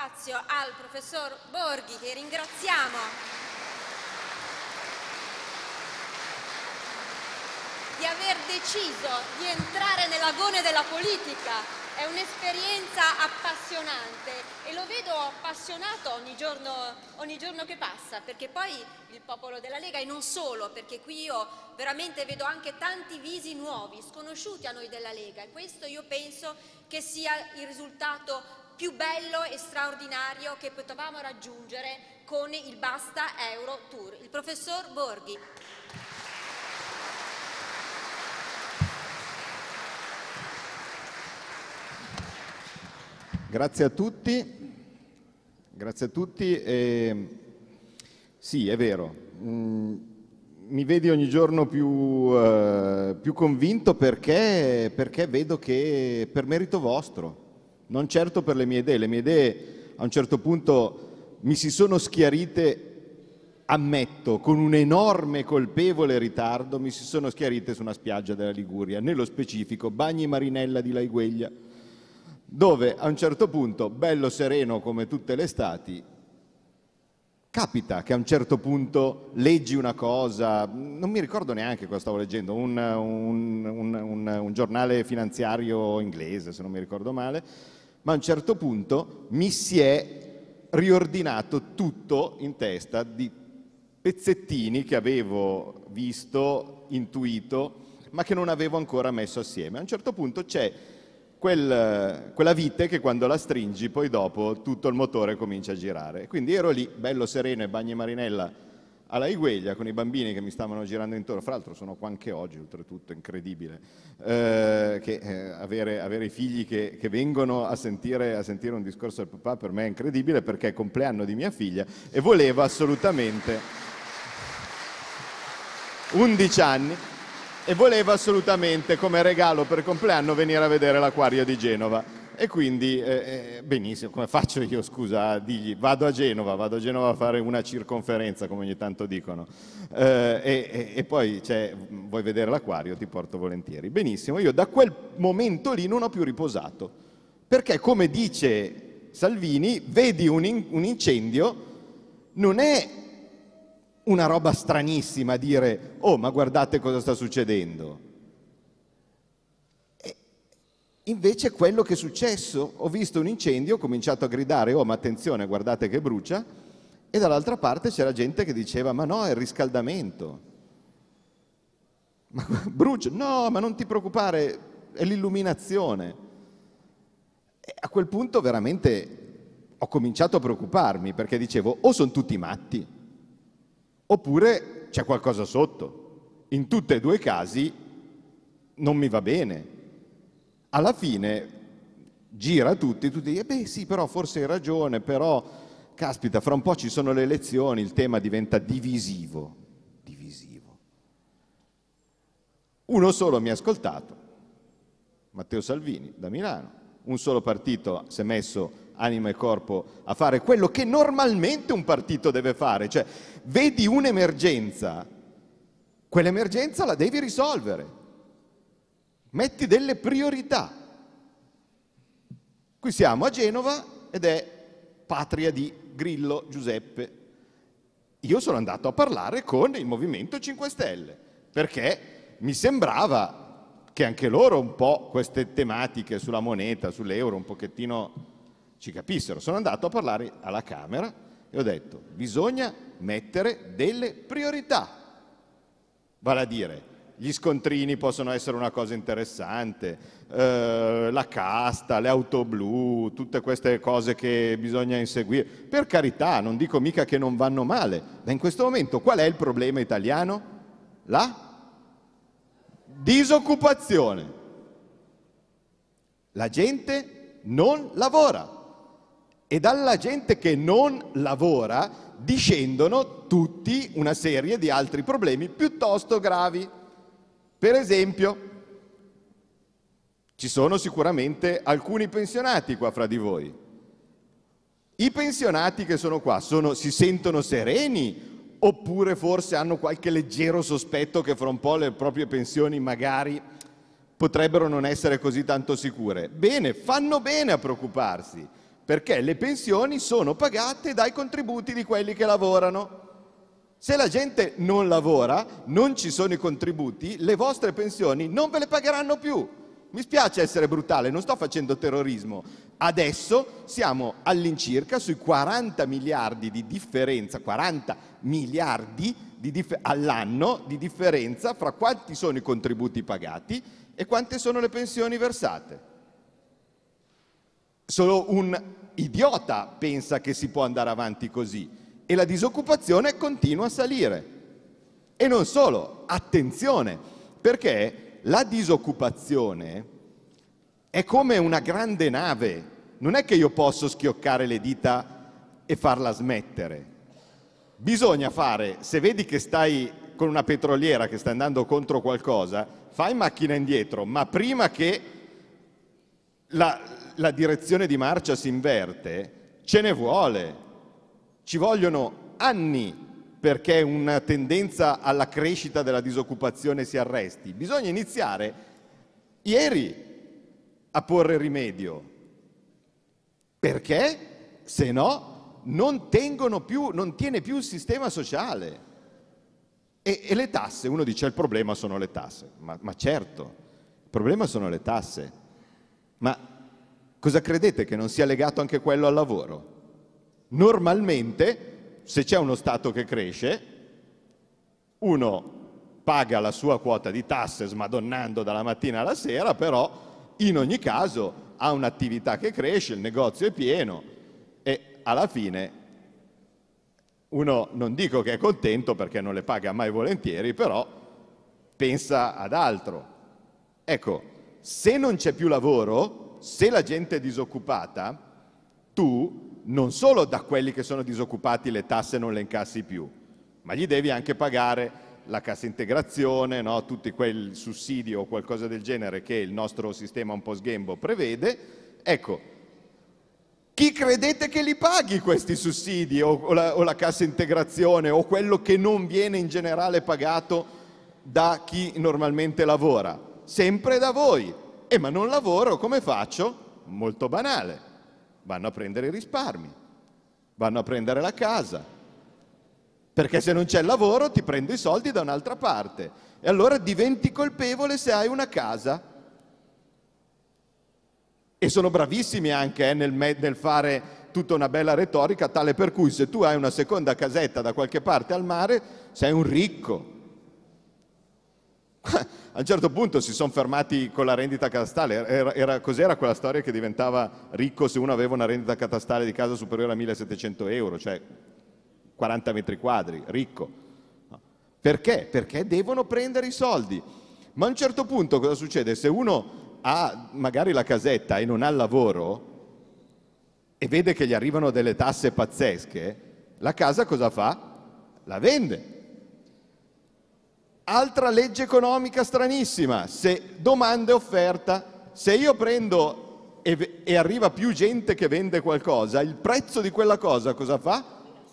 spazio al professor Borghi che ringraziamo di aver deciso di entrare nell'agone della politica. È un'esperienza appassionante e lo vedo appassionato ogni giorno, ogni giorno, che passa, perché poi il popolo della Lega e non solo, perché qui io veramente vedo anche tanti visi nuovi, sconosciuti a noi della Lega e questo io penso che sia il risultato più bello e straordinario che potevamo raggiungere con il Basta Euro Tour. Il professor Borghi. Grazie a tutti, grazie a tutti. Eh, sì, è vero, mm, mi vedi ogni giorno più, eh, più convinto perché, perché vedo che per merito vostro, non certo per le mie idee, le mie idee a un certo punto mi si sono schiarite, ammetto, con un enorme colpevole ritardo, mi si sono schiarite su una spiaggia della Liguria, nello specifico Bagni Marinella di Laigueglia, dove a un certo punto, bello sereno come tutte le estati, capita che a un certo punto leggi una cosa, non mi ricordo neanche cosa stavo leggendo, un, un, un, un giornale finanziario inglese, se non mi ricordo male, ma a un certo punto mi si è riordinato tutto in testa di pezzettini che avevo visto, intuito, ma che non avevo ancora messo assieme. A un certo punto c'è quel, quella vite che quando la stringi poi dopo tutto il motore comincia a girare. Quindi ero lì, bello sereno e bagni marinella alla Igueglia con i bambini che mi stavano girando intorno, fra l'altro sono qua anche oggi oltretutto, incredibile, eh, che eh, avere, avere, i figli che, che vengono a sentire, a sentire, un discorso del papà per me è incredibile perché è compleanno di mia figlia e voleva assolutamente 11 anni e voleva assolutamente come regalo per compleanno venire a vedere l'acquario di Genova. E quindi, eh, eh, benissimo, come faccio io, scusa, a dirgli vado a Genova, vado a Genova a fare una circonferenza, come ogni tanto dicono, eh, e, e, poi cioè, vuoi vedere l'acquario, ti porto volentieri. Benissimo, io da quel momento lì non ho più riposato, perché come dice Salvini, vedi un, in, un incendio, non è una roba stranissima dire, oh ma guardate cosa sta succedendo Invece quello che è successo, ho visto un incendio, ho cominciato a gridare, oh ma attenzione, guardate che brucia, e dall'altra parte c'era gente che diceva, ma no, è il riscaldamento. Ma brucia, no, ma non ti preoccupare, è l'illuminazione. E a quel punto veramente ho cominciato a preoccuparmi perché dicevo, o sono tutti matti, oppure c'è qualcosa sotto. In tutti e due i casi non mi va bene alla fine gira tutti, e tutti dicono, eh beh sì, però forse hai ragione, però caspita, fra un po' ci sono le elezioni, il tema diventa divisivo, divisivo. Uno solo mi ha ascoltato, Matteo Salvini da Milano, un solo partito si è messo anima e corpo a fare quello che normalmente un partito deve fare, cioè vedi un'emergenza, quell'emergenza la devi risolvere, metti delle priorità. Qui siamo a Genova ed è patria di Grillo Giuseppe. Io sono andato a parlare con il Movimento 5 Stelle perché mi sembrava che anche loro un po' queste tematiche sulla moneta, sull'euro, un pochettino ci capissero. Sono andato a parlare alla Camera e ho detto bisogna mettere delle priorità, vale a dire gli scontrini possono essere una cosa interessante, eh, la casta, le auto blu, tutte queste cose che bisogna inseguire. Per carità, non dico mica che non vanno male, ma in questo momento qual è il problema italiano? La disoccupazione. La gente non lavora e dalla gente che non lavora discendono tutti una serie di altri problemi piuttosto gravi per esempio, ci sono sicuramente alcuni pensionati qua fra di voi. I pensionati che sono qua sono, si sentono sereni oppure forse hanno qualche leggero sospetto che fra un po' le proprie pensioni magari potrebbero non essere così tanto sicure. Bene, fanno bene a preoccuparsi perché le pensioni sono pagate dai contributi di quelli che lavorano. Se la gente non lavora, non ci sono i contributi, le vostre pensioni non ve le pagheranno più. Mi spiace essere brutale, non sto facendo terrorismo. Adesso siamo all'incirca sui 40 miliardi di differenza, 40 miliardi di dif- all'anno di differenza fra quanti sono i contributi pagati e quante sono le pensioni versate. Solo un idiota pensa che si può andare avanti così e la disoccupazione continua a salire. E non solo, attenzione, perché la disoccupazione è come una grande nave, non è che io posso schioccare le dita e farla smettere. Bisogna fare, se vedi che stai con una petroliera che sta andando contro qualcosa, fai macchina indietro, ma prima che la, la direzione di marcia si inverte, ce ne vuole ci vogliono anni perché una tendenza alla crescita della disoccupazione si arresti. Bisogna iniziare ieri a porre rimedio, perché se no non, più, non tiene più il sistema sociale. E, e, le tasse, uno dice il problema sono le tasse, ma, ma certo, il problema sono le tasse, ma cosa credete che non sia legato anche quello al lavoro? Normalmente, se c'è uno Stato che cresce, uno paga la sua quota di tasse smadonnando dalla mattina alla sera, però in ogni caso ha un'attività che cresce, il negozio è pieno e alla fine uno non dico che è contento perché non le paga mai volentieri, però pensa ad altro. Ecco, se non c'è più lavoro, se la gente è disoccupata, tu non solo da quelli che sono disoccupati le tasse non le incassi più, ma gli devi anche pagare la cassa integrazione, no? tutti quel sussidio o qualcosa del genere che il nostro sistema un po' sghembo prevede. Ecco, chi credete che li paghi questi sussidi o, la, o la cassa integrazione o quello che non viene in generale pagato da chi normalmente lavora? Sempre da voi. E eh, ma non lavoro, come faccio? Molto banale vanno a prendere i risparmi, vanno a prendere la casa, perché se non c'è lavoro ti prendo i soldi da un'altra parte e allora diventi colpevole se hai una casa. E sono bravissimi anche eh, nel, nel fare tutta una bella retorica tale per cui se tu hai una seconda casetta da qualche parte al mare sei un ricco, a un certo punto si sono fermati con la rendita catastale, era, era, cos'era quella storia che diventava ricco se uno aveva una rendita catastale di casa superiore a 1700 euro, cioè 40 metri quadri, ricco. Perché? Perché devono prendere i soldi. Ma a un certo punto cosa succede? Se uno ha magari la casetta e non ha lavoro e vede che gli arrivano delle tasse pazzesche, la casa cosa fa? La vende Altra legge economica stranissima, se domanda e offerta, se io prendo e, e arriva più gente che vende qualcosa, il prezzo di quella cosa cosa fa?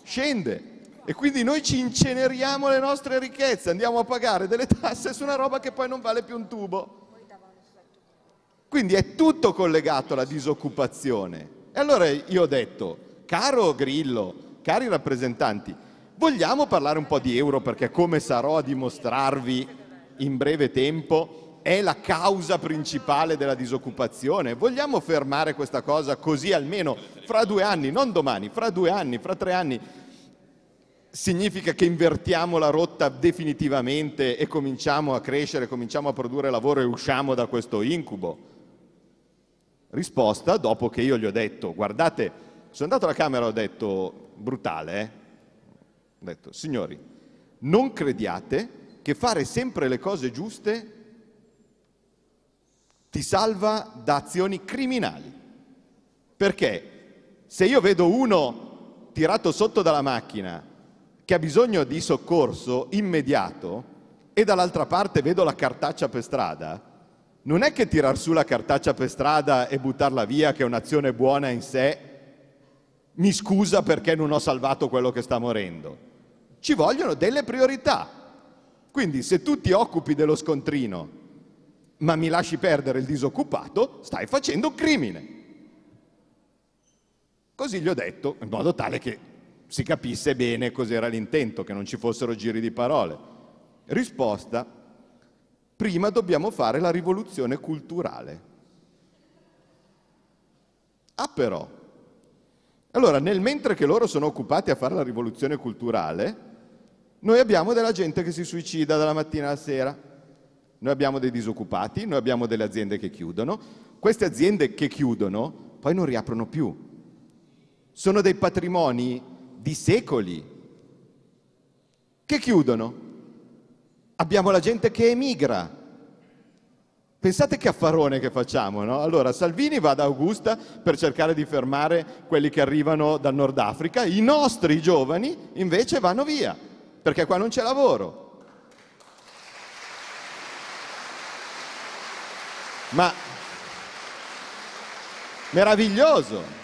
Scende. E quindi noi ci inceneriamo le nostre ricchezze, andiamo a pagare delle tasse su una roba che poi non vale più un tubo. Quindi è tutto collegato alla disoccupazione. E allora io ho detto, caro Grillo, cari rappresentanti, Vogliamo parlare un po' di euro perché come sarò a dimostrarvi in breve tempo è la causa principale della disoccupazione. Vogliamo fermare questa cosa così almeno fra due anni, non domani, fra due anni, fra tre anni. Significa che invertiamo la rotta definitivamente e cominciamo a crescere, cominciamo a produrre lavoro e usciamo da questo incubo. Risposta dopo che io gli ho detto, guardate, sono andato alla Camera e ho detto, brutale, eh? Ho detto, signori, non crediate che fare sempre le cose giuste ti salva da azioni criminali. Perché se io vedo uno tirato sotto dalla macchina che ha bisogno di soccorso immediato e dall'altra parte vedo la cartaccia per strada, non è che tirar su la cartaccia per strada e buttarla via, che è un'azione buona in sé, mi scusa perché non ho salvato quello che sta morendo. Ci vogliono delle priorità. Quindi se tu ti occupi dello scontrino, ma mi lasci perdere il disoccupato, stai facendo un crimine. Così gli ho detto, in modo tale che si capisse bene cos'era l'intento, che non ci fossero giri di parole. Risposta, prima dobbiamo fare la rivoluzione culturale. Ah però, allora nel mentre che loro sono occupati a fare la rivoluzione culturale, noi abbiamo della gente che si suicida dalla mattina alla sera, noi abbiamo dei disoccupati, noi abbiamo delle aziende che chiudono. Queste aziende che chiudono poi non riaprono più. Sono dei patrimoni di secoli che chiudono. Abbiamo la gente che emigra. Pensate che affarone che facciamo, no? Allora, Salvini va ad Augusta per cercare di fermare quelli che arrivano dal Nord Africa, i nostri giovani invece vanno via perché qua non c'è lavoro. Ma meraviglioso.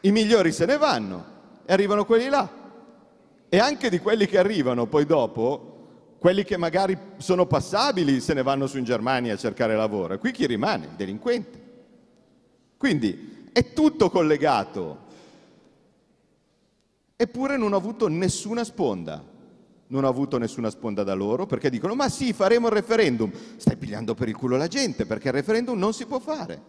I migliori se ne vanno e arrivano quelli là. E anche di quelli che arrivano poi dopo, quelli che magari sono passabili se ne vanno su in Germania a cercare lavoro. E qui chi rimane? Il delinquente. Quindi è tutto collegato. Eppure non ho avuto nessuna sponda. Non ho avuto nessuna sponda da loro perché dicono ma sì faremo il referendum. Stai pigliando per il culo la gente perché il referendum non si può fare.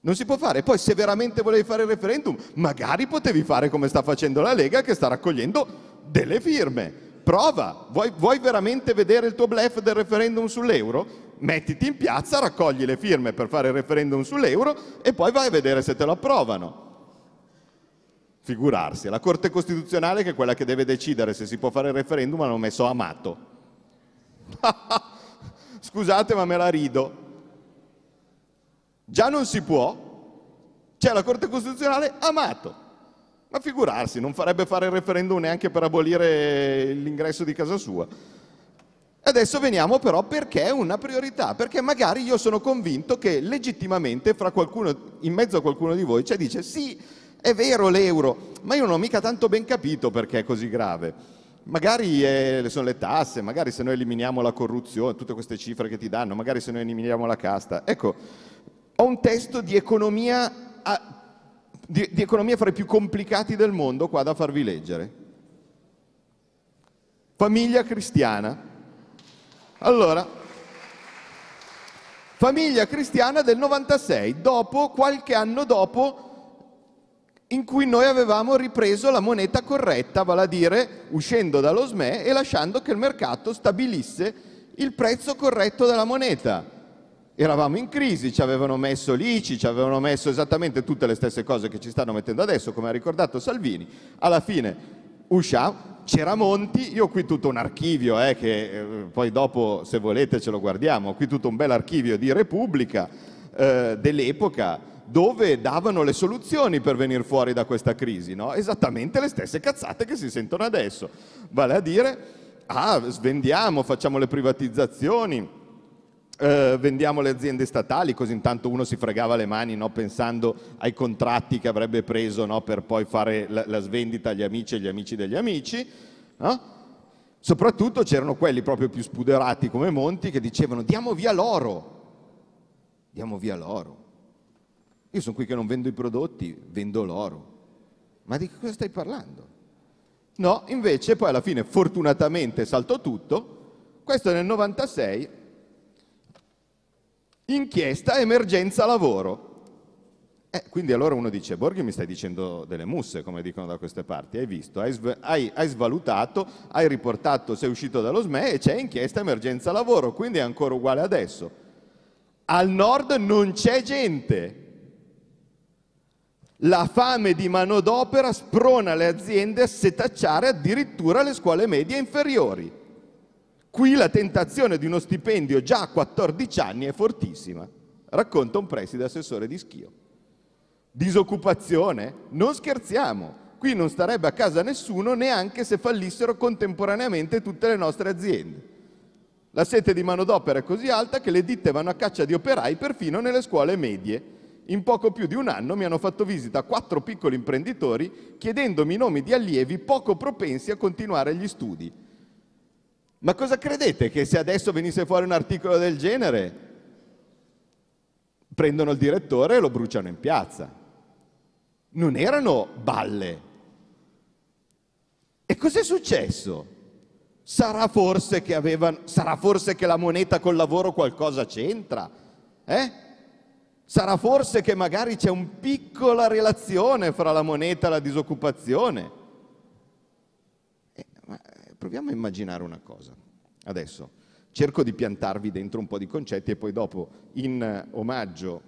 Non si può fare. Poi se veramente volevi fare il referendum, magari potevi fare come sta facendo la Lega che sta raccogliendo delle firme. Prova, vuoi, vuoi veramente vedere il tuo blef del referendum sull'euro? Mettiti in piazza, raccogli le firme per fare il referendum sull'euro e poi vai a vedere se te lo approvano figurarsi, la Corte Costituzionale che è quella che deve decidere se si può fare il referendum hanno messo Amato. Scusate ma me la rido. Già non si può, c'è cioè, la Corte Costituzionale Amato. Ma figurarsi, non farebbe fare il referendum neanche per abolire l'ingresso di casa sua. Adesso veniamo però perché è una priorità, perché magari io sono convinto che legittimamente fra qualcuno, in mezzo a qualcuno di voi, cioè dice sì, è vero l'euro, ma io non ho mica tanto ben capito perché è così grave. Magari è, eh, sono le tasse, magari se noi eliminiamo la corruzione, tutte queste cifre che ti danno, magari se noi eliminiamo la casta. Ecco, ho un testo di economia, a, di, di economia fra i più complicati del mondo qua da farvi leggere. Famiglia cristiana. Allora, famiglia cristiana del 96, dopo, qualche anno dopo, in cui noi avevamo ripreso la moneta corretta, vale a dire uscendo dallo SME e lasciando che il mercato stabilisse il prezzo corretto della moneta. Eravamo in crisi, ci avevano messo l'ICI, ci avevano messo esattamente tutte le stesse cose che ci stanno mettendo adesso, come ha ricordato Salvini. Alla fine usciamo, c'era Monti, io ho qui tutto un archivio, eh, che eh, poi dopo se volete ce lo guardiamo, ho qui tutto un bel archivio di Repubblica, eh, dell'epoca dove davano le soluzioni per venire fuori da questa crisi, no? esattamente le stesse cazzate che si sentono adesso, vale a dire, ah, svendiamo, facciamo le privatizzazioni, eh, vendiamo le aziende statali, così intanto uno si fregava le mani no? pensando ai contratti che avrebbe preso no? per poi fare la, la, svendita agli amici e agli amici degli amici. No? Soprattutto c'erano quelli proprio più spuderati come Monti che dicevano diamo via l'oro, diamo via l'oro. Io sono qui che non vendo i prodotti, vendo l'oro. Ma di che cosa stai parlando? No, invece poi alla fine fortunatamente saltò tutto. Questo nel 96, inchiesta emergenza lavoro. Eh, quindi allora uno dice, Borghi mi stai dicendo delle musse, come dicono da queste parti, hai visto, hai, hai, hai svalutato, hai riportato, sei uscito dallo SME e c'è inchiesta emergenza lavoro, quindi è ancora uguale adesso al nord non c'è gente. La fame di manodopera sprona le aziende a setacciare addirittura le scuole medie inferiori. Qui la tentazione di uno stipendio già a 14 anni è fortissima, racconta un preside assessore di Schio. Disoccupazione? Non scherziamo, qui non starebbe a casa nessuno neanche se fallissero contemporaneamente tutte le nostre aziende. La sete di manodopera è così alta che le ditte vanno a caccia di operai perfino nelle scuole medie. In poco più di un anno mi hanno fatto visita quattro piccoli imprenditori chiedendomi i nomi di allievi poco propensi a continuare gli studi. Ma cosa credete che se adesso venisse fuori un articolo del genere? Prendono il direttore e lo bruciano in piazza. Non erano balle. E cos'è successo? Sarà forse che, avevano, sarà forse che la moneta col lavoro qualcosa c'entra? Eh? Sarà forse che magari c'è una piccola relazione fra la moneta e la disoccupazione? Eh, eh, proviamo a immaginare una cosa. Adesso cerco di piantarvi dentro un po' di concetti e poi dopo, in eh, omaggio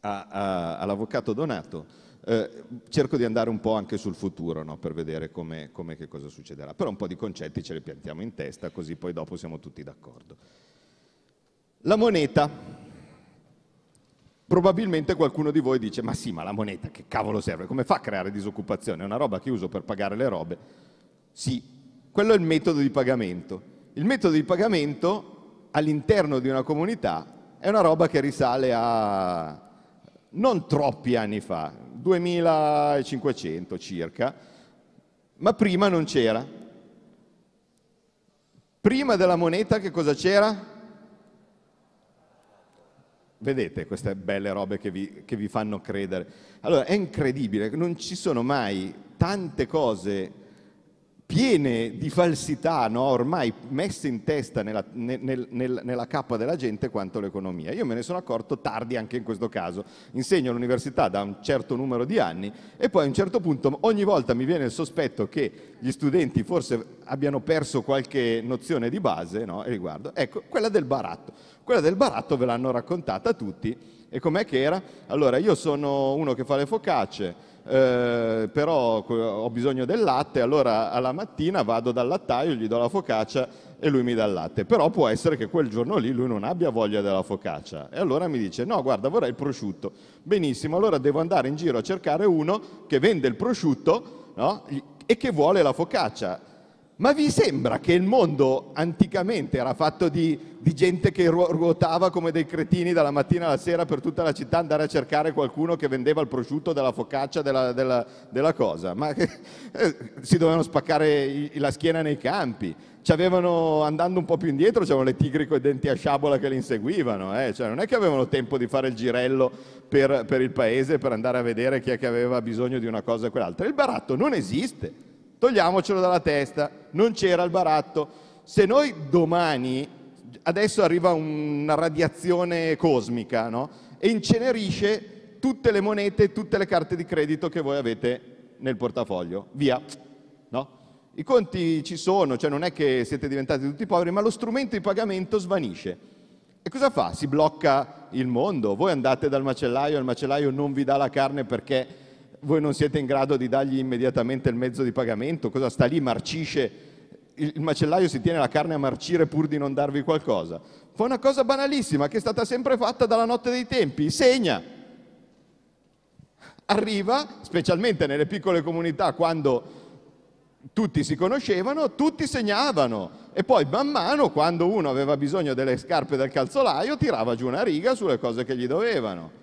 a, a, all'avvocato Donato, eh, cerco di andare un po' anche sul futuro no? per vedere come, come che cosa succederà, però un po' di concetti ce li piantiamo in testa così poi dopo siamo tutti d'accordo. La moneta, probabilmente qualcuno di voi dice ma sì ma la moneta che cavolo serve, come fa a creare disoccupazione? È una roba che uso per pagare le robe? Sì, quello è il metodo di pagamento. Il metodo di pagamento all'interno di una comunità è una roba che risale a non troppi anni fa, 2500 circa, ma prima non c'era. Prima della moneta che cosa c'era? Vedete queste belle robe che vi, che vi fanno credere. Allora è incredibile, non ci sono mai tante cose piene di falsità no? ormai messe in testa nella, nel, nel, nella, cappa della gente quanto l'economia. Io me ne sono accorto tardi anche in questo caso. Insegno all'università da un certo numero di anni e poi a un certo punto ogni volta mi viene il sospetto che gli studenti forse abbiano perso qualche nozione di base no? riguardo. Ecco, quella del baratto. Quella del baratto ve l'hanno raccontata tutti e com'è che era? Allora, io sono uno che fa le focacce, eh, però ho bisogno del latte, allora alla mattina vado dal lattaio, gli do la focaccia e lui mi dà il latte. Però può essere che quel giorno lì lui non abbia voglia della focaccia. E allora mi dice, no, guarda, vorrei il prosciutto. Benissimo, allora devo andare in giro a cercare uno che vende il prosciutto no? e che vuole la focaccia ma vi sembra che il mondo anticamente era fatto di, di, gente che ruotava come dei cretini dalla mattina alla sera per tutta la città andare a cercare qualcuno che vendeva il prosciutto della focaccia della, della, della cosa? Ma eh, si dovevano spaccare i, la schiena nei campi. C'avevano, andando un po' più indietro, c'erano le tigri con i denti a sciabola che li inseguivano. Eh? Cioè, non è che avevano tempo di fare il girello per, per il paese per andare a vedere chi è che aveva bisogno di una cosa e quell'altra. Il baratto non esiste Togliamocelo dalla testa, non c'era il baratto. Se noi domani, adesso arriva una radiazione cosmica, no? E incenerisce tutte le monete, e tutte le carte di credito che voi avete nel portafoglio. Via, no? I conti ci sono, cioè non è che siete diventati tutti poveri, ma lo strumento di pagamento svanisce. E cosa fa? Si blocca il mondo. Voi andate dal macellaio, il macellaio non vi dà la carne perché voi non siete in grado di dargli immediatamente il mezzo di pagamento, cosa sta lì, marcisce, il macellaio si tiene la carne a marcire pur di non darvi qualcosa. Fa una cosa banalissima che è stata sempre fatta dalla notte dei tempi, segna. Arriva, specialmente nelle piccole comunità, quando tutti si conoscevano, tutti segnavano e poi man mano, quando uno aveva bisogno delle scarpe del calzolaio, tirava giù una riga sulle cose che gli dovevano.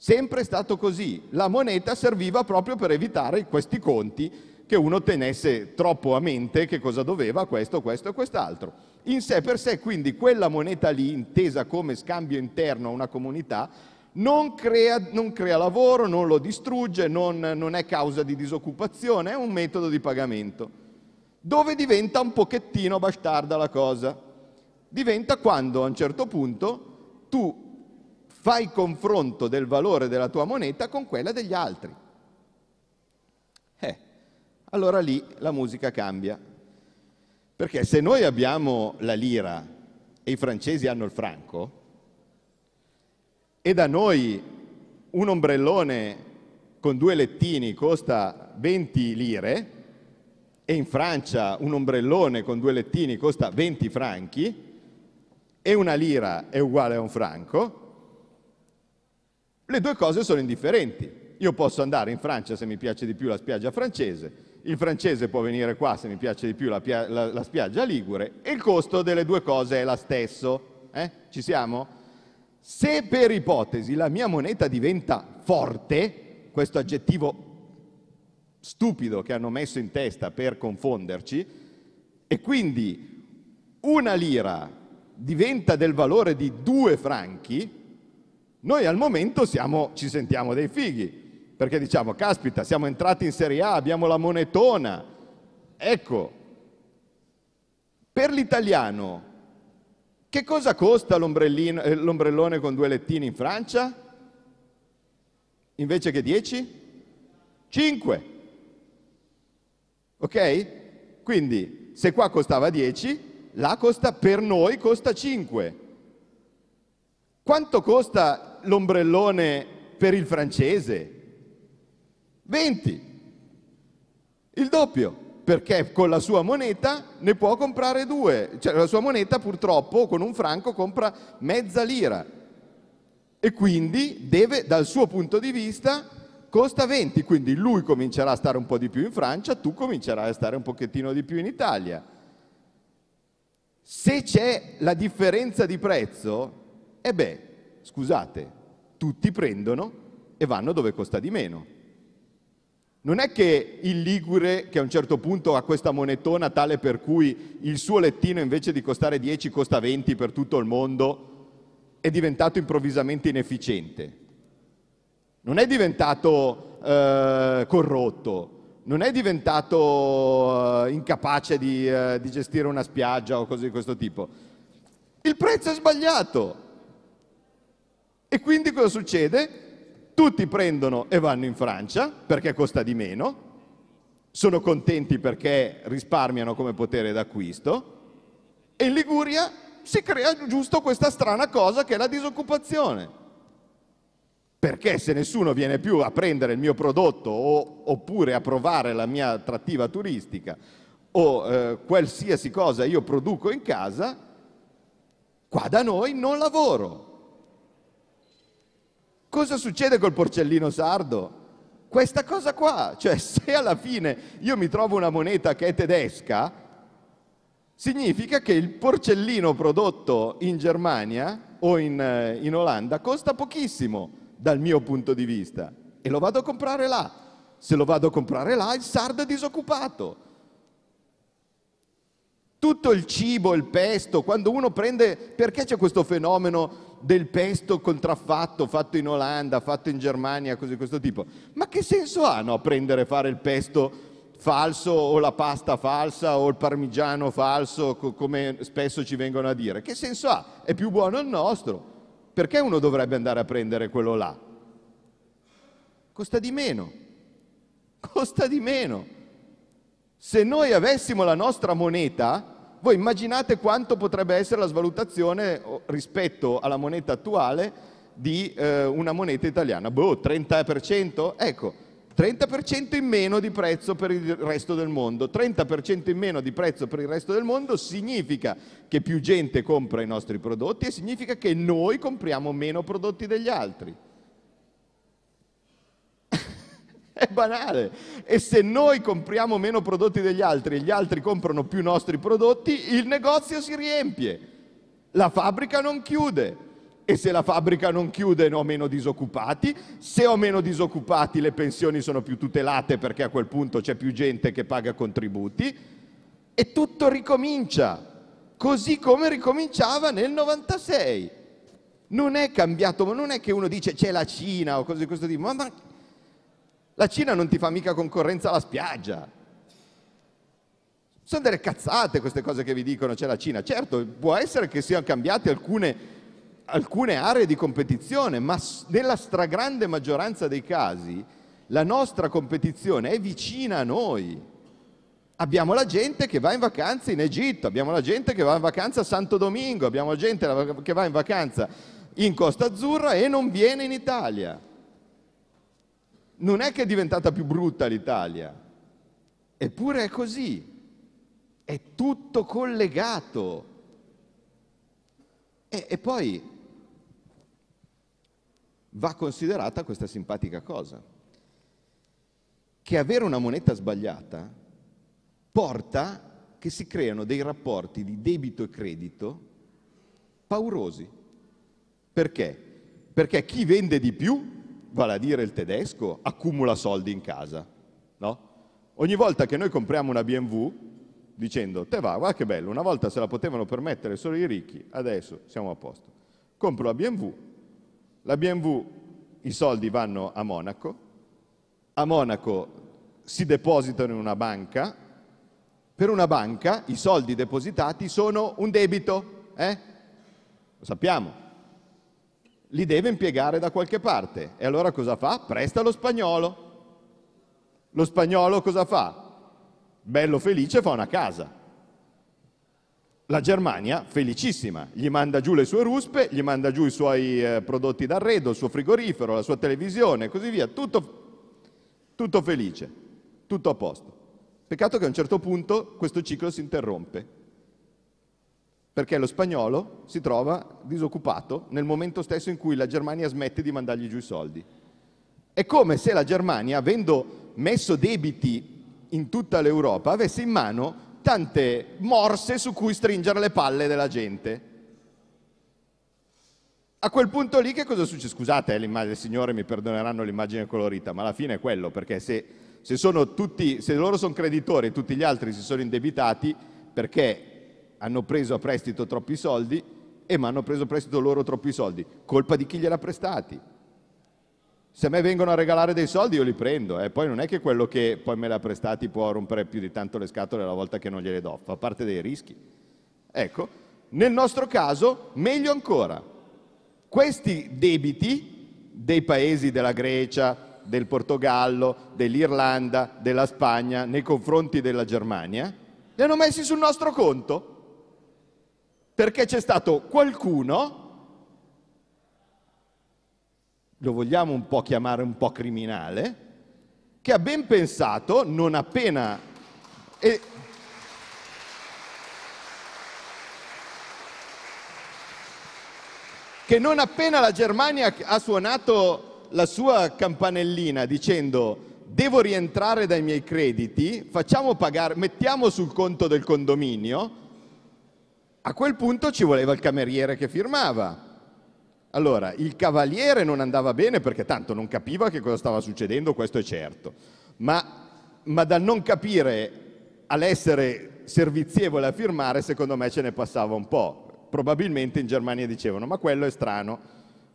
Sempre stato così. La moneta serviva proprio per evitare questi conti che uno tenesse troppo a mente che cosa doveva questo, questo e quest'altro. In sé per sé, quindi, quella moneta lì, intesa come scambio interno a una comunità, non crea, non crea lavoro, non lo distrugge, non, non è causa di disoccupazione, è un metodo di pagamento. Dove diventa un pochettino bastarda la cosa? Diventa quando a un certo punto tu fai confronto del valore della tua moneta con quella degli altri. Eh, allora lì la musica cambia. Perché se noi abbiamo la lira e i francesi hanno il franco, e da noi un ombrellone con due lettini costa 20 lire, e in Francia un ombrellone con due lettini costa 20 franchi, e una lira è uguale a un franco, le due cose sono indifferenti. Io posso andare in Francia se mi piace di più la spiaggia francese, il francese può venire qua se mi piace di più la, la, la spiaggia ligure e il costo delle due cose è lo stesso. Eh? Ci siamo? Se per ipotesi la mia moneta diventa forte, questo aggettivo stupido che hanno messo in testa per confonderci, e quindi una lira diventa del valore di due franchi, noi al momento siamo, ci sentiamo dei fighi, perché diciamo, caspita, siamo entrati in Serie A, abbiamo la monetona. Ecco, per l'italiano, che cosa costa eh, l'ombrellone con due lettini in Francia? Invece che 10? 5. Ok? Quindi, se qua costava 10, là costa, per noi costa 5. Quanto costa l'ombrellone per il francese? 20, il doppio perché con la sua moneta ne può comprare due. Cioè la sua moneta purtroppo con un franco compra mezza lira e quindi deve, dal suo punto di vista, costa 20, quindi lui comincerà a stare un po' di più in Francia, tu comincerai a stare un pochettino di più in Italia. Se c'è la differenza di prezzo, e eh beh, scusate, tutti prendono e vanno dove costa di meno. Non è che il Ligure, che a un certo punto ha questa monetona tale per cui il suo lettino invece di costare 10 costa 20 per tutto il mondo, è diventato improvvisamente inefficiente. Non è diventato eh, corrotto, non è diventato eh, incapace di, eh, di gestire una spiaggia o cose di questo tipo. Il prezzo è sbagliato, e quindi cosa succede? Tutti prendono e vanno in Francia perché costa di meno, sono contenti perché risparmiano come potere d'acquisto e in Liguria si crea giusto questa strana cosa che è la disoccupazione. Perché se nessuno viene più a prendere il mio prodotto o, oppure a provare la mia attrattiva turistica o eh, qualsiasi cosa io produco in casa, qua da noi non lavoro cosa succede col porcellino sardo? Questa cosa qua, cioè se alla fine io mi trovo una moneta che è tedesca, significa che il porcellino prodotto in Germania o in, eh, in Olanda costa pochissimo dal mio punto di vista e lo vado a comprare là. Se lo vado a comprare là il sardo è disoccupato. Tutto il cibo, il pesto, quando uno prende, perché c'è questo fenomeno del pesto contraffatto fatto in Olanda, fatto in Germania, cose di questo tipo. Ma che senso hanno a prendere a fare il pesto falso o la pasta falsa o il parmigiano falso, co- come spesso ci vengono a dire? Che senso ha? È più buono il nostro. Perché uno dovrebbe andare a prendere quello là? Costa di meno. Costa di meno. Se noi avessimo la nostra moneta, voi immaginate quanto potrebbe essere la svalutazione oh, rispetto alla moneta attuale di eh, una moneta italiana. Boh, 30%? Ecco, 30% in meno di prezzo per il resto del mondo. 30% in meno di prezzo per il resto del mondo significa che più gente compra i nostri prodotti e significa che noi compriamo meno prodotti degli altri. È banale. E se noi compriamo meno prodotti degli altri e gli altri comprano più nostri prodotti, il negozio si riempie. La fabbrica non chiude. E se la fabbrica non chiude ne ho meno disoccupati, se ho meno disoccupati le pensioni sono più tutelate perché a quel punto c'è più gente che paga contributi e tutto ricomincia, così come ricominciava nel 96. Non è cambiato, ma non è che uno dice c'è la Cina o cose di questo tipo, ma, ma la Cina non ti fa mica concorrenza alla spiaggia. Sono delle cazzate queste cose che vi dicono c'è la Cina. Certo, può essere che siano cambiate alcune, alcune aree di competizione, ma nella stragrande maggioranza dei casi la nostra competizione è vicina a noi. Abbiamo la gente che va in vacanza in Egitto, abbiamo la gente che va in vacanza a Santo Domingo, abbiamo la gente che va in vacanza in Costa Azzurra e non viene in Italia non è che è diventata più brutta l'Italia, eppure è così, è tutto collegato. E, e poi va considerata questa simpatica cosa, che avere una moneta sbagliata porta che si creano dei rapporti di debito e credito paurosi. Perché? Perché chi vende di più vale a dire il tedesco, accumula soldi in casa. No? Ogni volta che noi compriamo una BMW, dicendo, te va, guarda che bello, una volta se la potevano permettere solo i ricchi, adesso siamo a posto. Compro la BMW, la BMW, i soldi vanno a Monaco, a Monaco si depositano in una banca, per una banca i soldi depositati sono un debito, eh? lo sappiamo, li deve impiegare da qualche parte. E allora cosa fa? Presta lo spagnolo. Lo spagnolo cosa fa? Bello felice fa una casa. La Germania, felicissima, gli manda giù le sue ruspe, gli manda giù i suoi eh, prodotti d'arredo, il suo frigorifero, la sua televisione e così via, tutto, tutto felice, tutto a posto. Peccato che a un certo punto questo ciclo si interrompe perché lo spagnolo si trova disoccupato nel momento stesso in cui la Germania smette di mandargli giù i soldi. È come se la Germania, avendo messo debiti in tutta l'Europa, avesse in mano tante morse su cui stringere le palle della gente. A quel punto lì che cosa succede? Scusate, eh, signore mi perdoneranno l'immagine colorita, ma alla fine è quello, perché se, se, tutti, se loro sono creditori e tutti gli altri si sono indebitati, perché hanno preso a prestito troppi soldi e mi hanno preso a prestito loro troppi soldi. Colpa di chi gliel'ha prestati. Se a me vengono a regalare dei soldi io li prendo, eh. poi non è che quello che poi me l'ha prestati può rompere più di tanto le scatole la volta che non gliele do, fa parte dei rischi. Ecco, nel nostro caso meglio ancora. Questi debiti dei paesi della Grecia, del Portogallo, dell'Irlanda, della Spagna nei confronti della Germania, li hanno messi sul nostro conto perché c'è stato qualcuno, lo vogliamo un po' chiamare un po' criminale, che ha ben pensato, non appena... E... che non appena la Germania ha suonato la sua campanellina dicendo devo rientrare dai miei crediti, facciamo pagare, mettiamo sul conto del condominio, a quel punto ci voleva il cameriere che firmava. Allora, il cavaliere non andava bene perché tanto non capiva che cosa stava succedendo, questo è certo. Ma, ma dal non capire all'essere servizievole a firmare, secondo me ce ne passava un po'. Probabilmente in Germania dicevano, ma quello è strano,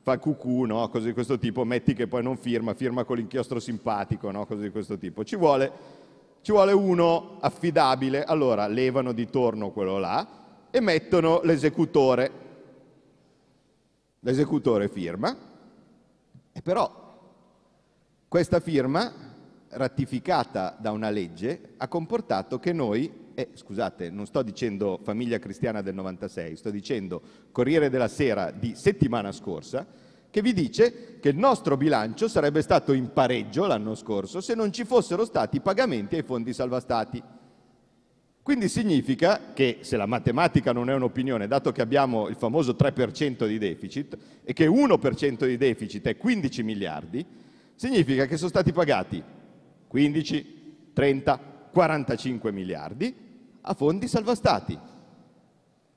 fa cucù, no? cose di questo tipo, metti che poi non firma, firma con l'inchiostro simpatico, no? cose di questo tipo. Ci vuole, ci vuole uno affidabile, allora levano di torno quello là, e mettono l'esecutore. L'esecutore firma, e però questa firma ratificata da una legge ha comportato che noi eh, scusate, non sto dicendo Famiglia Cristiana del 96, sto dicendo Corriere della Sera di settimana scorsa, che vi dice che il nostro bilancio sarebbe stato in pareggio l'anno scorso se non ci fossero stati pagamenti ai fondi salvastati. Quindi significa che se la matematica non è un'opinione, dato che abbiamo il famoso 3% di deficit e che 1% di deficit è 15 miliardi, significa che sono stati pagati 15, 30, 45 miliardi a fondi salvastati.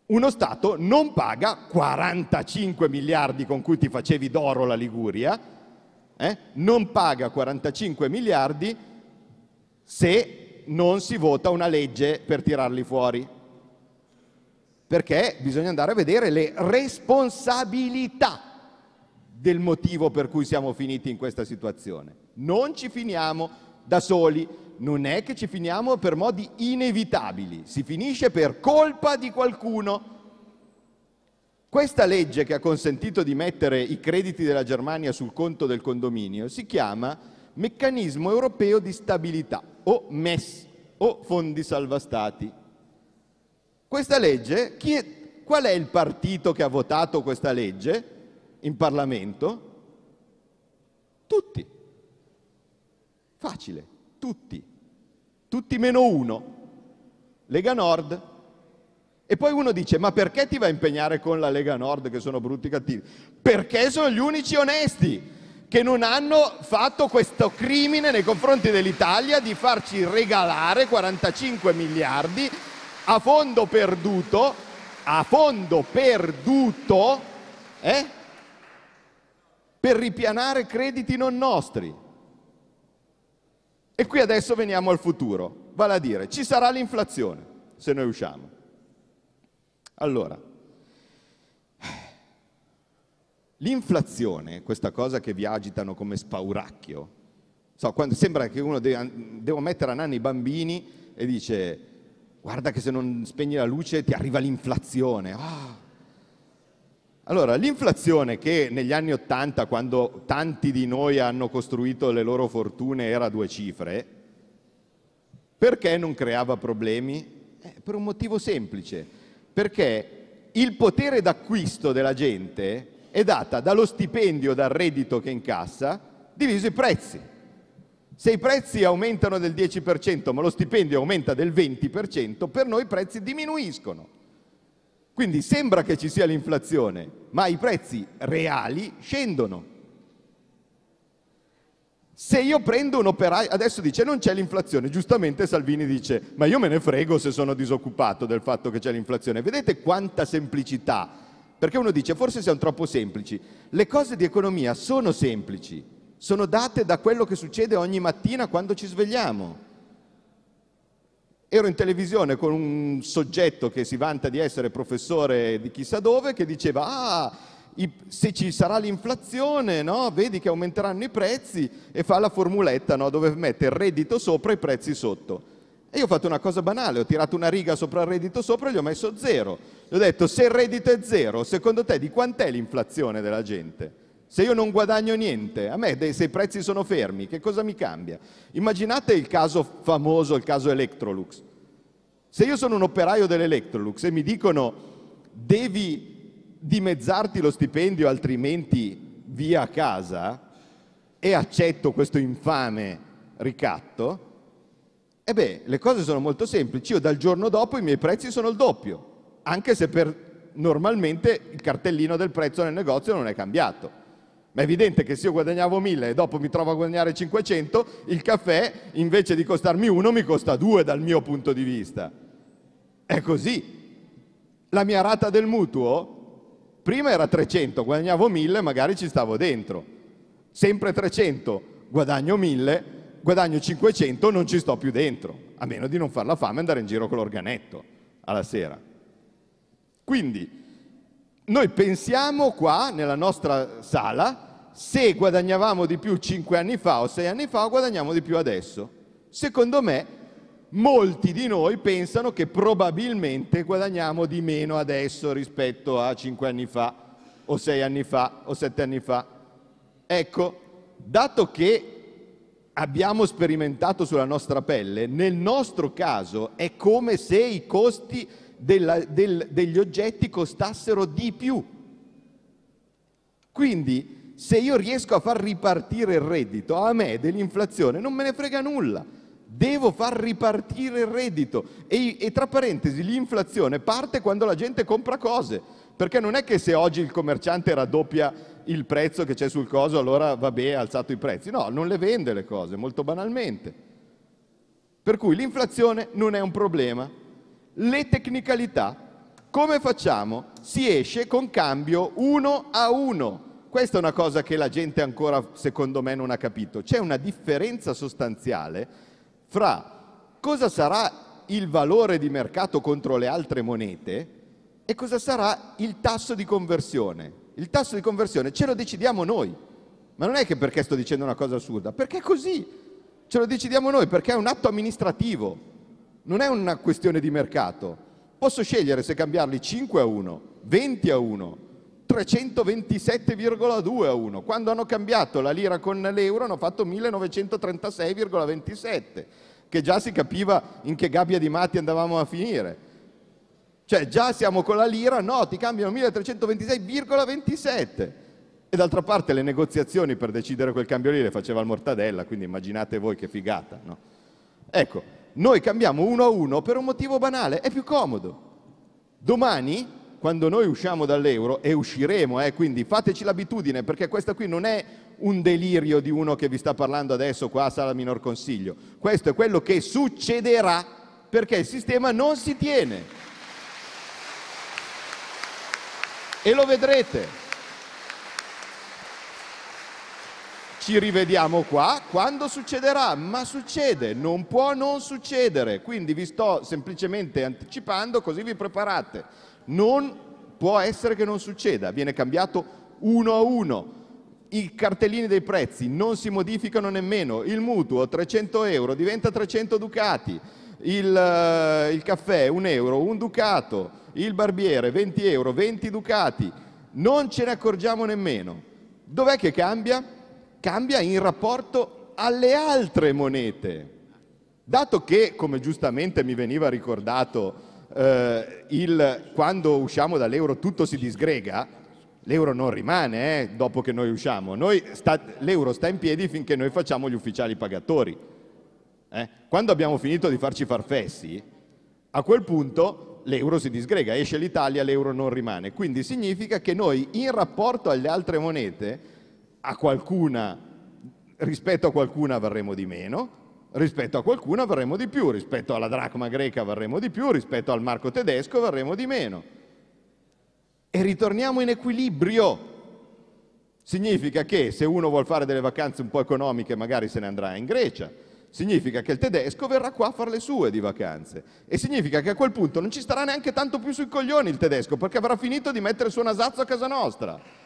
Uno Stato non paga 45 miliardi con cui ti facevi d'oro la Liguria, eh? non paga 45 miliardi se non si vota una legge per tirarli fuori. Perché bisogna andare a vedere le responsabilità del motivo per cui siamo finiti in questa situazione. Non ci finiamo da soli, non è che ci finiamo per modi inevitabili, si finisce per colpa di qualcuno. Questa legge che ha consentito di mettere i crediti della Germania sul conto del condominio si chiama meccanismo europeo di stabilità o MES o fondi salvastati. Questa legge, è, qual è il partito che ha votato questa legge in Parlamento? Tutti. Facile, tutti. Tutti meno uno. Lega Nord. E poi uno dice, ma perché ti va a impegnare con la Lega Nord che sono brutti e cattivi? Perché sono gli unici onesti che non hanno fatto questo crimine nei confronti dell'Italia di farci regalare 45 miliardi a fondo perduto, a fondo perduto, eh? per ripianare crediti non nostri. E qui adesso veniamo al futuro, vale a dire, ci sarà l'inflazione se noi usciamo. Allora, L'inflazione, questa cosa che vi agitano come spauracchio, so, sembra che uno deve, devo mettere a nanna i bambini e dice guarda che se non spegni la luce ti arriva l'inflazione. Oh. Allora, l'inflazione che negli anni Ottanta, quando tanti di noi hanno costruito le loro fortune, era due cifre, perché non creava problemi? Eh, per un motivo semplice, perché il potere d'acquisto della gente è data dallo stipendio, dal reddito che incassa, diviso i prezzi. Se i prezzi aumentano del 10%, ma lo stipendio aumenta del 20%, per noi i prezzi diminuiscono. Quindi sembra che ci sia l'inflazione, ma i prezzi reali scendono. Se io prendo un operaio, adesso dice non c'è l'inflazione, giustamente Salvini dice ma io me ne frego se sono disoccupato del fatto che c'è l'inflazione. Vedete quanta semplicità perché uno dice, forse siamo troppo semplici. Le cose di economia sono semplici, sono date da quello che succede ogni mattina quando ci svegliamo. Ero in televisione con un soggetto che si vanta di essere professore di chissà dove, che diceva, ah, se ci sarà l'inflazione, no? vedi che aumenteranno i prezzi, e fa la formuletta no? dove mette il reddito sopra e i prezzi sotto. E io ho fatto una cosa banale, ho tirato una riga sopra il reddito sopra e gli ho messo zero. Gli ho detto, se il reddito è zero, secondo te di quant'è l'inflazione della gente? Se io non guadagno niente, a me se i prezzi sono fermi, che cosa mi cambia? Immaginate il caso famoso, il caso Electrolux. Se io sono un operaio dell'Electrolux e mi dicono devi dimezzarti lo stipendio altrimenti via a casa e accetto questo infame ricatto, e eh beh, le cose sono molto semplici, io dal giorno dopo i miei prezzi sono il doppio, anche se per, normalmente il cartellino del prezzo nel negozio non è cambiato. Ma è evidente che se io guadagnavo 1000 e dopo mi trovo a guadagnare 500, il caffè invece di costarmi uno mi costa due dal mio punto di vista. È così. La mia rata del mutuo prima era 300, guadagnavo 1000, e magari ci stavo dentro. Sempre 300, guadagno 1000, guadagno 500, non ci sto più dentro, a meno di non far la fame e andare in giro con l'organetto alla sera. Quindi, noi pensiamo qua, nella nostra sala, se guadagnavamo di più 5 anni fa o 6 anni fa, o guadagniamo di più adesso. Secondo me, molti di noi pensano che probabilmente guadagniamo di meno adesso rispetto a 5 anni fa, o 6 anni fa, o 7 anni fa. Ecco, dato che abbiamo sperimentato sulla nostra pelle, nel nostro caso è come se i costi della, del, degli oggetti costassero di più. Quindi se io riesco a far ripartire il reddito, a me dell'inflazione non me ne frega nulla. Devo far ripartire il reddito. E, e tra parentesi, l'inflazione parte quando la gente compra cose, perché non è che se oggi il commerciante raddoppia il prezzo che c'è sul coso, allora vabbè, ha alzato i prezzi. No, non le vende le cose, molto banalmente. Per cui l'inflazione non è un problema. Le tecnicalità, come facciamo? Si esce con cambio uno a uno. Questa è una cosa che la gente ancora, secondo me, non ha capito. C'è una differenza sostanziale fra cosa sarà il valore di mercato contro le altre monete e cosa sarà il tasso di conversione il tasso di conversione ce lo decidiamo noi. Ma non è che perché sto dicendo una cosa assurda, perché è così. Ce lo decidiamo noi perché è un atto amministrativo, non è una questione di mercato. Posso scegliere se cambiarli 5 a 1, 20 a 1, 327,2 a 1. Quando hanno cambiato la lira con l'euro hanno fatto 1936,27, che già si capiva in che gabbia di matti andavamo a finire. Cioè già siamo con la lira, no, ti cambiano 1326,27. E d'altra parte le negoziazioni per decidere quel cambio lì le faceva il Mortadella, quindi immaginate voi che figata, no? Ecco, noi cambiamo uno a uno per un motivo banale, è più comodo. Domani, quando noi usciamo dall'euro, e usciremo, eh, quindi fateci l'abitudine, perché questa qui non è un delirio di uno che vi sta parlando adesso qua a sala minor consiglio. Questo è quello che succederà perché il sistema non si tiene. e lo vedrete. Ci rivediamo qua quando succederà, ma succede, non può non succedere. Quindi vi sto semplicemente anticipando così vi preparate. Non può essere che non succeda, viene cambiato uno a uno. I cartellini dei prezzi non si modificano nemmeno, il mutuo 300 euro diventa 300 ducati, il, eh, il caffè 1 euro, un ducato, il barbiere 20 euro, 20 ducati, non ce ne accorgiamo nemmeno. Dov'è che cambia? Cambia in rapporto alle altre monete. Dato che, come giustamente mi veniva ricordato, eh, il, quando usciamo dall'euro tutto si disgrega, l'euro non rimane eh, dopo che noi usciamo, l'euro sta in piedi finché noi facciamo gli ufficiali pagatori. Eh? Quando abbiamo finito di farci farfessi, a quel punto l'euro si disgrega, esce l'Italia, l'euro non rimane. Quindi significa che noi in rapporto alle altre monete, a qualcuna, rispetto a qualcuna varremo di meno, rispetto a qualcuna varremo di più, rispetto alla dracma greca varremo di più, rispetto al marco tedesco varremo di meno. E ritorniamo in equilibrio. Significa che se uno vuole fare delle vacanze un po' economiche magari se ne andrà in Grecia, significa che il tedesco verrà qua a fare le sue di vacanze e significa che a quel punto non ci starà neanche tanto più sui coglioni il tedesco perché avrà finito di mettere il suo nasazzo a casa nostra.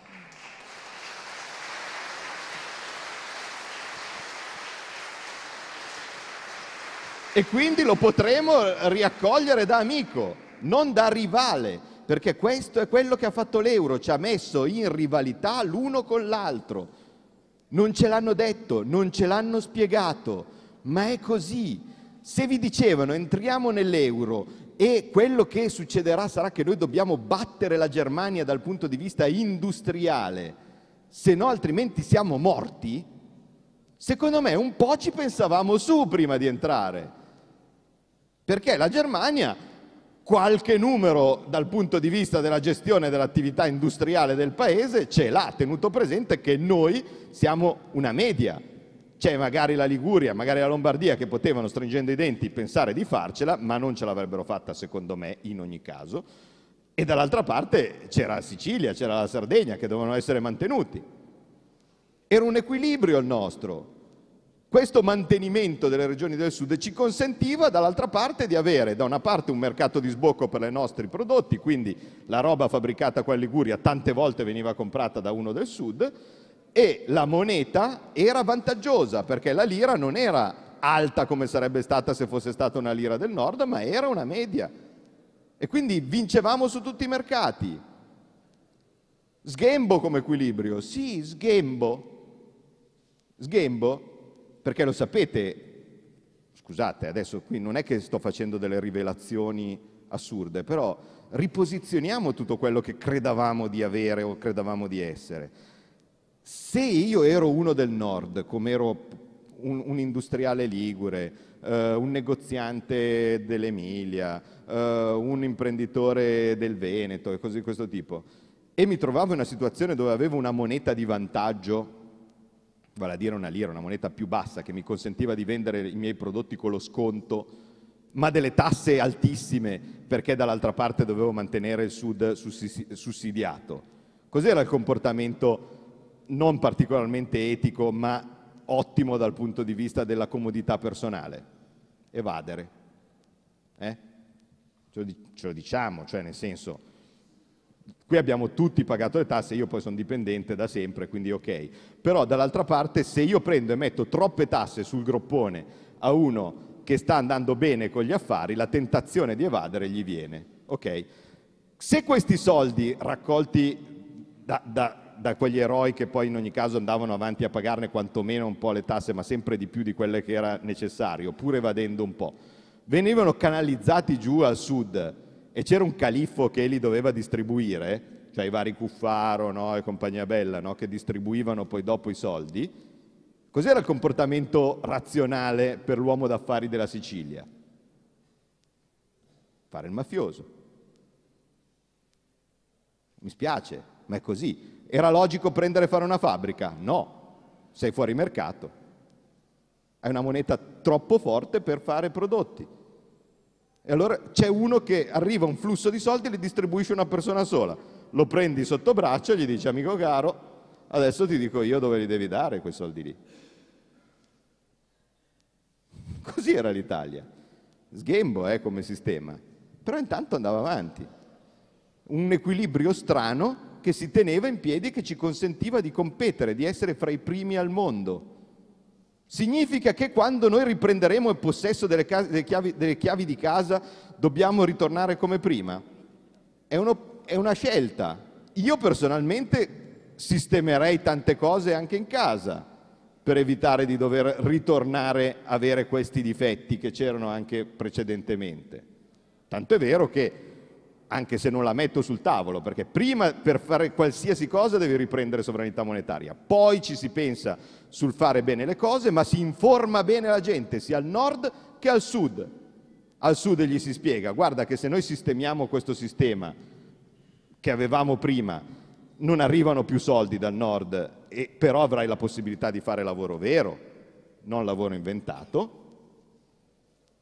E quindi lo potremo riaccogliere da amico, non da rivale, perché questo è quello che ha fatto l'euro, ci ha messo in rivalità l'uno con l'altro. Non ce l'hanno detto, non ce l'hanno spiegato ma è così. Se vi dicevano entriamo nell'euro e quello che succederà sarà che noi dobbiamo battere la Germania dal punto di vista industriale, se no altrimenti siamo morti, secondo me un po' ci pensavamo su prima di entrare. Perché la Germania qualche numero dal punto di vista della gestione dell'attività industriale del paese ce l'ha tenuto presente che noi siamo una media c'è magari la Liguria, magari la Lombardia che potevano stringendo i denti pensare di farcela, ma non ce l'avrebbero fatta secondo me in ogni caso. E dall'altra parte c'era la Sicilia, c'era la Sardegna che dovevano essere mantenuti. Era un equilibrio il nostro. Questo mantenimento delle regioni del sud ci consentiva dall'altra parte di avere da una parte un mercato di sbocco per i nostri prodotti, quindi la roba fabbricata qua in Liguria tante volte veniva comprata da uno del sud, e la moneta era vantaggiosa perché la lira non era alta come sarebbe stata se fosse stata una lira del nord, ma era una media. E quindi vincevamo su tutti i mercati. Sghembo come equilibrio, sì, sghembo. Sghembo, perché lo sapete, scusate, adesso qui non è che sto facendo delle rivelazioni assurde, però riposizioniamo tutto quello che credavamo di avere o credavamo di essere. Se io ero uno del nord, come ero un, un industriale ligure, eh, un negoziante dell'Emilia, eh, un imprenditore del Veneto e cose di questo tipo, e mi trovavo in una situazione dove avevo una moneta di vantaggio, vale a dire una lira, una moneta più bassa che mi consentiva di vendere i miei prodotti con lo sconto, ma delle tasse altissime perché dall'altra parte dovevo mantenere il sud sussidiato. Cos'era il comportamento non particolarmente etico, ma ottimo dal punto di vista della comodità personale, evadere. Eh? Ce, lo, ce lo diciamo, cioè nel senso, qui abbiamo tutti pagato le tasse, io poi sono dipendente da sempre, quindi ok. Però dall'altra parte se io prendo e metto troppe tasse sul groppone a uno che sta andando bene con gli affari, la tentazione di evadere gli viene. Ok? Se questi soldi raccolti da, da da quegli eroi che poi in ogni caso andavano avanti a pagarne quantomeno un po' le tasse, ma sempre di più di quelle che era necessario, pur evadendo un po'. Venivano canalizzati giù al sud e c'era un califfo che li doveva distribuire, cioè i vari Cuffaro no, e compagnia bella, no, che distribuivano poi dopo i soldi. Cos'era il comportamento razionale per l'uomo d'affari della Sicilia? Fare il mafioso. Mi spiace, ma è così. Era logico prendere e fare una fabbrica? No, sei fuori mercato. Hai una moneta troppo forte per fare prodotti. E allora c'è uno che arriva un flusso di soldi e li distribuisce una persona sola. Lo prendi sotto braccio e gli dici, amico caro, adesso ti dico io dove li devi dare quei soldi lì. Così era l'Italia. Sghembo eh, come sistema. Però intanto andava avanti. Un equilibrio strano che si teneva in piedi e che ci consentiva di competere, di essere fra i primi al mondo. Significa che quando noi riprenderemo il possesso delle, case, delle, chiavi, delle chiavi, di casa dobbiamo ritornare come prima? È, uno, è una scelta. Io personalmente sistemerei tante cose anche in casa per evitare di dover ritornare a avere questi difetti che c'erano anche precedentemente. Tanto è vero che anche se non la metto sul tavolo, perché prima per fare qualsiasi cosa devi riprendere sovranità monetaria, poi ci si pensa sul fare bene le cose, ma si informa bene la gente, sia al nord che al sud. Al sud gli si spiega, guarda che se noi sistemiamo questo sistema che avevamo prima, non arrivano più soldi dal nord, e, però avrai la possibilità di fare lavoro vero, non lavoro inventato,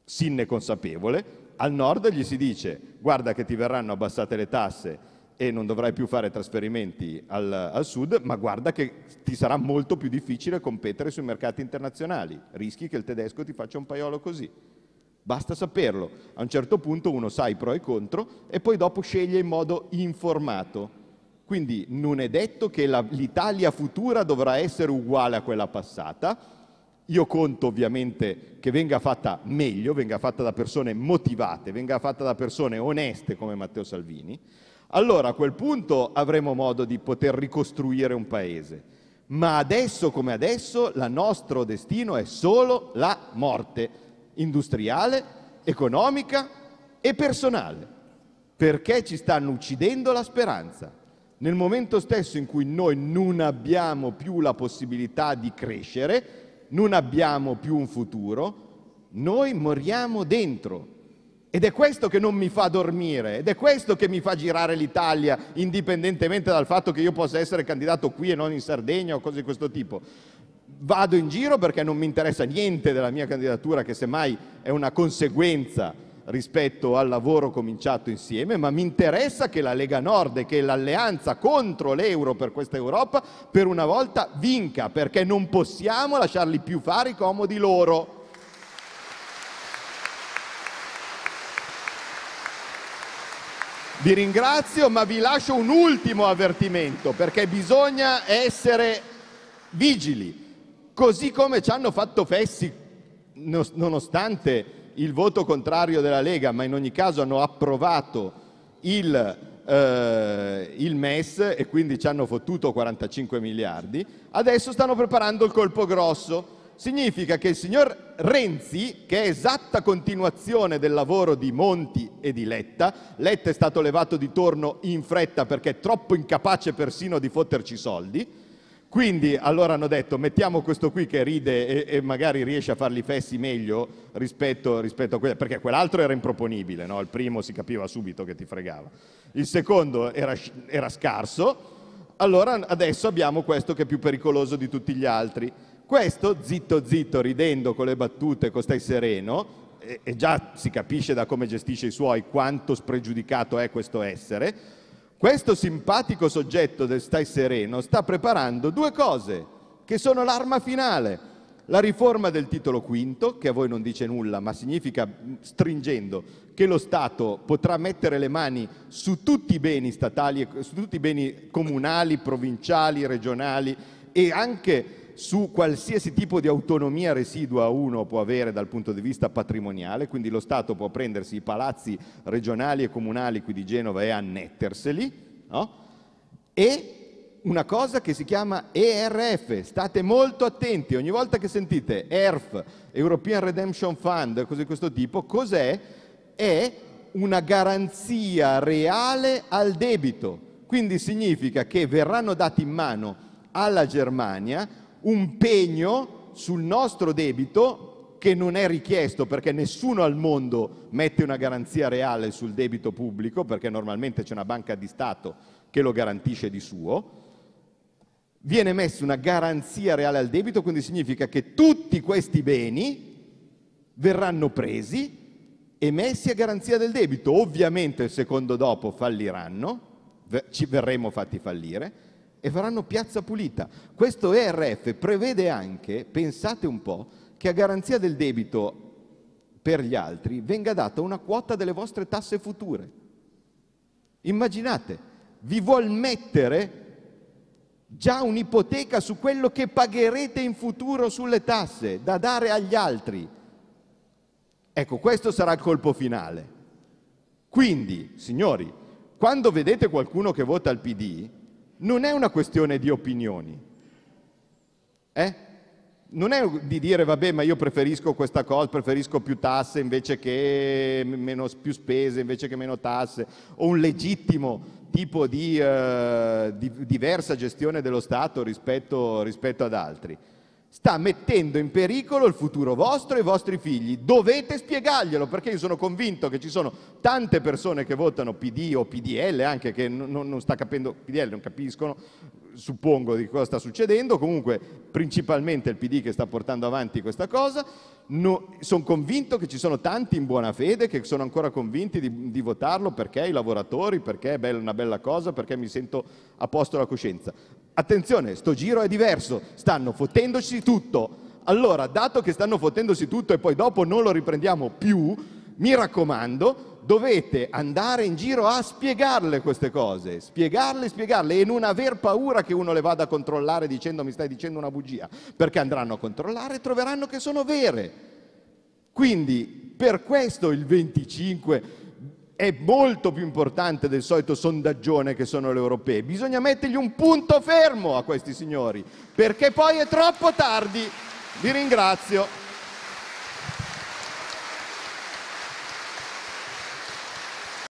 sinne consapevole, al nord gli si dice guarda che ti verranno abbassate le tasse e non dovrai più fare trasferimenti al, al sud, ma guarda che ti sarà molto più difficile competere sui mercati internazionali, rischi che il tedesco ti faccia un paiolo così. Basta saperlo, a un certo punto uno sa i pro e i contro e poi dopo sceglie in modo informato. Quindi non è detto che l'Italia futura dovrà essere uguale a quella passata, io conto ovviamente che venga fatta meglio, venga fatta da persone motivate, venga fatta da persone oneste come Matteo Salvini. Allora a quel punto avremo modo di poter ricostruire un paese. Ma adesso come adesso il nostro destino è solo la morte industriale, economica e personale, perché ci stanno uccidendo la speranza. Nel momento stesso in cui noi non abbiamo più la possibilità di crescere, non abbiamo più un futuro, noi moriamo dentro. Ed è questo che non mi fa dormire, ed è questo che mi fa girare l'Italia, indipendentemente dal fatto che io possa essere candidato qui e non in Sardegna o cose di questo tipo. Vado in giro perché non mi interessa niente della mia candidatura, che semmai è una conseguenza rispetto al lavoro cominciato insieme, ma mi interessa che la Lega Nord e che l'alleanza contro l'euro per questa Europa per una volta vinca, perché non possiamo lasciarli più fare i comodi loro. Vi ringrazio, ma vi lascio un ultimo avvertimento, perché bisogna essere vigili, così come ci hanno fatto fessi nonostante il voto contrario della Lega, ma in ogni caso hanno approvato il, eh, il MES e quindi ci hanno fottuto 45 miliardi, adesso stanno preparando il colpo grosso. Significa che il signor Renzi, che è esatta continuazione del lavoro di Monti e di Letta, Letta è stato levato di torno in fretta perché è troppo incapace persino di fotterci soldi, quindi allora hanno detto mettiamo questo qui che ride e, e magari riesce a farli fessi meglio rispetto, rispetto a quello, perché quell'altro era improponibile, no? il primo si capiva subito che ti fregava, il secondo era, era scarso, allora adesso abbiamo questo che è più pericoloso di tutti gli altri. Questo, zitto zitto, ridendo con le battute, con stai sereno, e, e già si capisce da come gestisce i suoi quanto spregiudicato è questo essere, questo simpatico soggetto del stai sereno sta preparando due cose che sono l'arma finale. La riforma del titolo quinto, che a voi non dice nulla, ma significa, mm, stringendo, che lo Stato potrà mettere le mani su tutti i beni statali, su tutti i beni comunali, provinciali, regionali e anche su qualsiasi tipo di autonomia residua uno può avere dal punto di vista patrimoniale, quindi lo Stato può prendersi i palazzi regionali e comunali qui di Genova e annetterseli, no? e una cosa che si chiama ERF, state molto attenti, ogni volta che sentite ERF, European Redemption Fund, cose di questo tipo, cos'è? È una garanzia reale al debito, quindi significa che verranno dati in mano alla Germania un pegno sul nostro debito che non è richiesto perché nessuno al mondo mette una garanzia reale sul debito pubblico perché normalmente c'è una banca di Stato che lo garantisce di suo. Viene messa una garanzia reale al debito, quindi significa che tutti questi beni verranno presi e messi a garanzia del debito. Ovviamente il secondo dopo falliranno, ci verremo fatti fallire, e faranno piazza pulita. Questo ERF prevede anche, pensate un po', che a garanzia del debito per gli altri venga data una quota delle vostre tasse future. Immaginate, vi vuol mettere già un'ipoteca su quello che pagherete in futuro sulle tasse da dare agli altri. Ecco, questo sarà il colpo finale. Quindi, signori, quando vedete qualcuno che vota il PD, non è una questione di opinioni. Eh? Non è di dire, vabbè, ma io preferisco questa cosa, preferisco più tasse invece che meno, più spese, invece che meno tasse, o un legittimo tipo di, eh, di diversa gestione dello Stato rispetto, rispetto ad altri sta mettendo in pericolo il futuro vostro e i vostri figli. Dovete spiegarglielo perché io sono convinto che ci sono tante persone che votano PD o PDL anche che non, non sta capendo, PDL non capiscono, suppongo di cosa sta succedendo, comunque principalmente il PD che sta portando avanti questa cosa, no, sono convinto che ci sono tanti in buona fede che sono ancora convinti di, di votarlo perché i lavoratori, perché è bella, una bella cosa, perché mi sento a posto la coscienza. Attenzione, sto giro è diverso, stanno fottendoci tutto. Allora, dato che stanno fottendosi tutto e poi dopo non lo riprendiamo più, mi raccomando, dovete andare in giro a spiegarle queste cose, spiegarle, spiegarle e non aver paura che uno le vada a controllare dicendo mi stai dicendo una bugia, perché andranno a controllare e troveranno che sono vere. Quindi per questo il 25 è molto più importante del solito sondaggione che sono le europee. Bisogna mettergli un punto fermo a questi signori, perché poi è troppo tardi. Vi ringrazio.